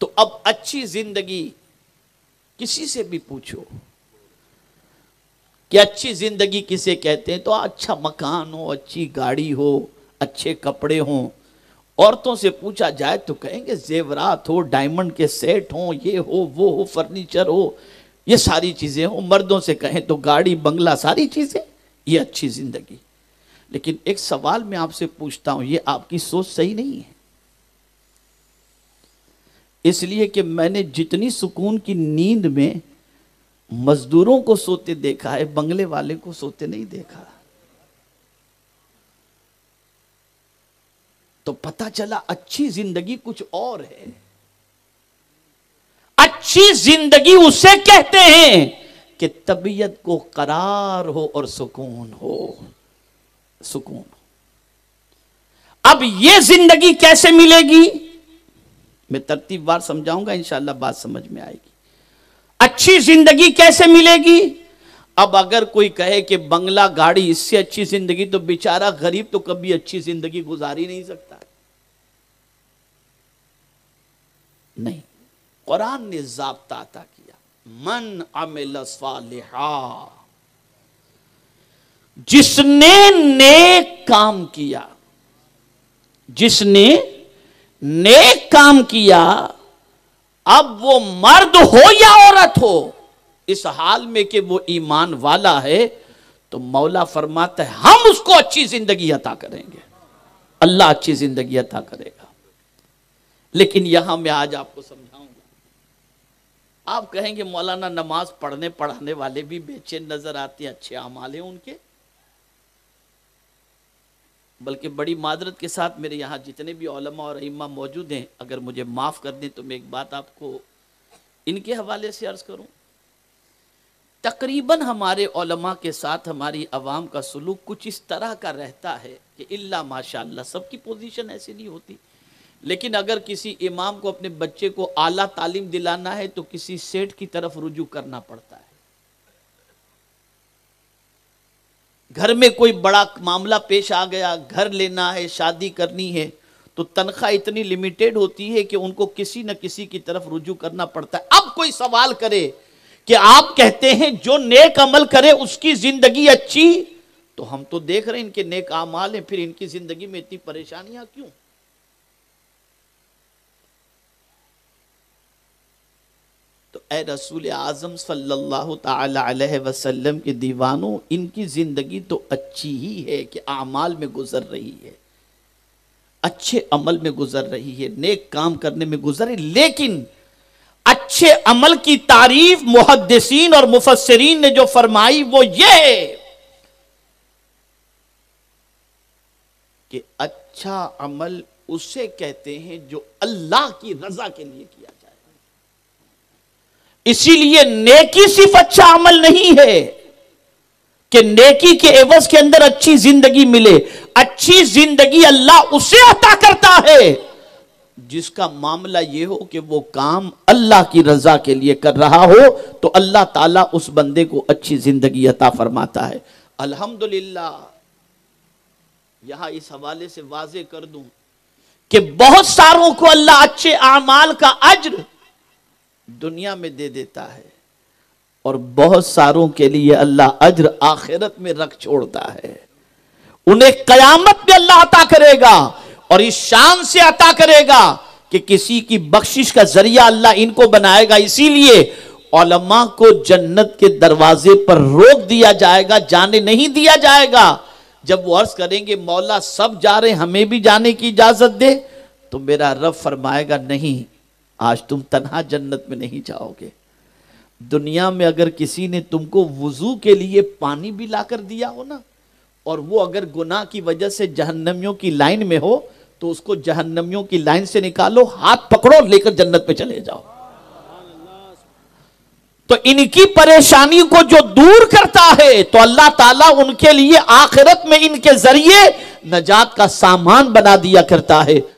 तो अब अच्छी जिंदगी किसी से भी पूछो कि अच्छी जिंदगी किसे कहते हैं तो अच्छा मकान हो अच्छी गाड़ी हो अच्छे कपड़े हो औरतों से पूछा जाए तो कहेंगे जेवरात हो डायमंड के सेट हो ये हो वो हो फर्नीचर हो ये सारी चीज़ें हो मर्दों से कहें तो गाड़ी बंगला सारी चीज़ें ये अच्छी ज़िंदगी लेकिन एक सवाल मैं आपसे पूछता हूं ये आपकी सोच सही नहीं है इसलिए कि मैंने जितनी सुकून की नींद में मजदूरों को सोते देखा है बंगले वाले को सोते नहीं देखा तो पता चला अच्छी जिंदगी कुछ और है अच्छी जिंदगी उसे कहते हैं कि तबीयत को करार हो और सुकून हो सुकून अब यह जिंदगी कैसे मिलेगी मैं तरतीब समझाऊंगा इंशाल्लाह बात समझ में आएगी अच्छी जिंदगी कैसे मिलेगी अब अगर कोई कहे कि बंगला गाड़ी इससे अच्छी जिंदगी तो बेचारा गरीब तो कभी अच्छी जिंदगी गुजार ही नहीं सकता नहीं कुरान ने जाब्ता अता किया मन अमिल सालिहा जिसने नेक काम किया जिसने नेक काम किया अब वो मर्द हो या औरत हो इस हाल में कि वो ईमान वाला है तो मौला फरमाता है हम उसको अच्छी जिंदगी अता करेंगे अल्लाह अच्छी जिंदगी अता करेगा लेकिन यहां मैं आज आपको समझाऊंगा आप कहेंगे मौलाना नमाज पढ़ने पढ़ाने वाले भी बेचैन नजर आते हैं अच्छे अमाल हैं उनके बल्कि बड़ी मादरत के साथ मेरे यहाँ जितने भी ओलमा और इमा मौजूद हैं अगर मुझे माफ़ कर दें तो मैं एक बात आपको इनके हवाले से अर्ज़ करूँ तकरीबन हमारे ओलमा के साथ हमारी आवाम का सलूक कुछ इस तरह का रहता है कि इल्ला माशा सबकी पोजीशन ऐसी नहीं होती लेकिन अगर किसी इमाम को अपने बच्चे को आला तालीम दिलाना है तो किसी सेठ की तरफ रुजू करना पड़ता है घर में कोई बड़ा मामला पेश आ गया घर लेना है शादी करनी है तो तनख्वाह इतनी लिमिटेड होती है कि उनको किसी न किसी की तरफ रुजू करना पड़ता है अब कोई सवाल करे कि आप कहते हैं जो नेक अमल करे उसकी जिंदगी अच्छी तो हम तो देख रहे हैं इनके नेक अमाल हैं फिर इनकी जिंदगी में इतनी परेशानियां क्यों ए रसूल आज़म सल्लल्लाहु अलैहि वसल्लम के दीवानों इनकी ज़िंदगी तो अच्छी ही है कि आमाल में गुजर रही है अच्छे अमल में गुजर रही है नेक काम करने में गुजर रही लेकिन अच्छे अमल की तारीफ मुहदसिन और मुफसरीन ने जो फरमाई वो ये है कि अच्छा अमल उसे कहते हैं जो अल्लाह की रजा के लिए किया जाए इसीलिए नेकी सिर्फ अच्छा अमल नहीं है कि नेकी के एवज के अंदर अच्छी जिंदगी मिले अच्छी जिंदगी अल्लाह उसे अता करता है जिसका मामला यह हो कि वो काम अल्लाह की रजा के लिए कर रहा हो तो अल्लाह ताला उस बंदे को अच्छी जिंदगी अता फरमाता है अल्हम्दुलिल्लाह यहां इस हवाले से वाजे कर दूं कि बहुत सारों को अल्लाह अच्छे आमाल का अज्र दुनिया में दे देता है और बहुत सारों के लिए अल्लाह अज्र आखिरत में रख छोड़ता है उन्हें कयामत में अल्लाह अता करेगा और इस शान से अता करेगा कि किसी की बख्शिश का जरिया अल्लाह इनको बनाएगा इसीलिए ओलमा को जन्नत के दरवाजे पर रोक दिया जाएगा जाने नहीं दिया जाएगा जब वो अर्ज करेंगे मौला सब जा रहे हमें भी जाने की इजाजत दे तो मेरा रब फरमाएगा नहीं आज तुम तनहा जन्नत में नहीं जाओगे दुनिया में अगर किसी ने तुमको वजू के लिए पानी भी ला कर दिया हो ना और वो अगर गुनाह की वजह से जहन्नमियों की लाइन में हो तो उसको जहन्नमियों की लाइन से निकालो हाथ पकड़ो लेकर जन्नत में चले जाओ तो इनकी परेशानी को जो दूर करता है तो अल्लाह ताला उनके लिए आखिरत में इनके जरिए नजात का सामान बना दिया करता है